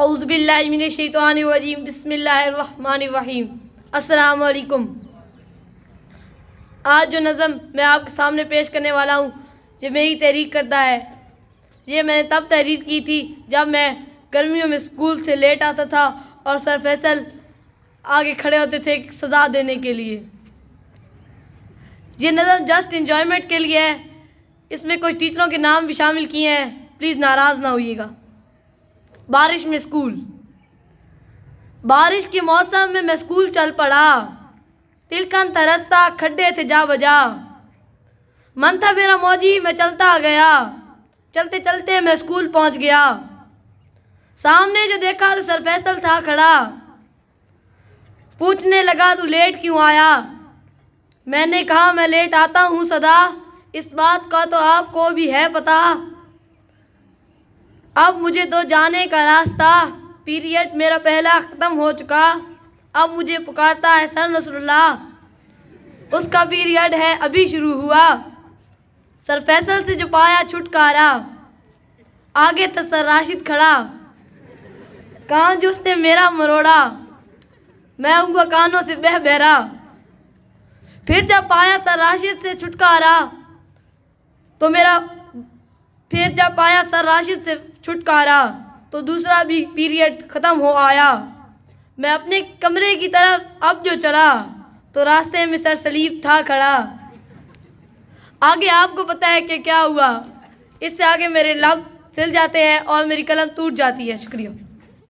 औज़बिल्लिमिनशैतवानवजीम बसमीम असलकुम आज जो नज़म मैं आपके सामने पेश करने वाला हूँ ये मेरी तहरीर करता है ये मैंने तब तहरीर की थी जब मैं गर्मियों में स्कूल से लेट आता था और सर फैसल आगे खड़े होते थे सज़ा देने के लिए ये नज़म जस्ट इन्जॉयमेंट के लिए है इसमें कुछ टीचरों के नाम भी शामिल किए हैं प्लीज़ नाराज़ ना होइएगा बारिश में स्कूल बारिश के मौसम में मैं स्कूल चल पड़ा तिलकन तरसता खड्डे से जा बजा मन था मेरा मौजी मैं चलता गया चलते चलते मैं स्कूल पहुंच गया सामने जो देखा तो सर फैसल था खड़ा पूछने लगा तू तो लेट क्यों आया मैंने कहा मैं लेट आता हूँ सदा इस बात का तो आपको भी है पता अब मुझे तो जाने का रास्ता पीरियड मेरा पहला ख़त्म हो चुका अब मुझे पुकारता है सर नसरुल्ला उसका पीरियड है अभी शुरू हुआ सर फैसल से जो पाया छुटकारा आगे तो सर राशिद खड़ा कान जो उसने मेरा मरोड़ा मैं हुआ कानों से बह बहरा फिर जब पाया सर राशिद से छुटकारा तो मेरा फिर जब पाया सर राशिद से छुटकारा तो दूसरा भी पीरियड ख़त्म हो आया मैं अपने कमरे की तरफ अब जो चला तो रास्ते में सर सलीब था खड़ा आगे आपको पता है कि क्या हुआ इससे आगे मेरे लब सिल जाते हैं और मेरी कलम टूट जाती है शुक्रिया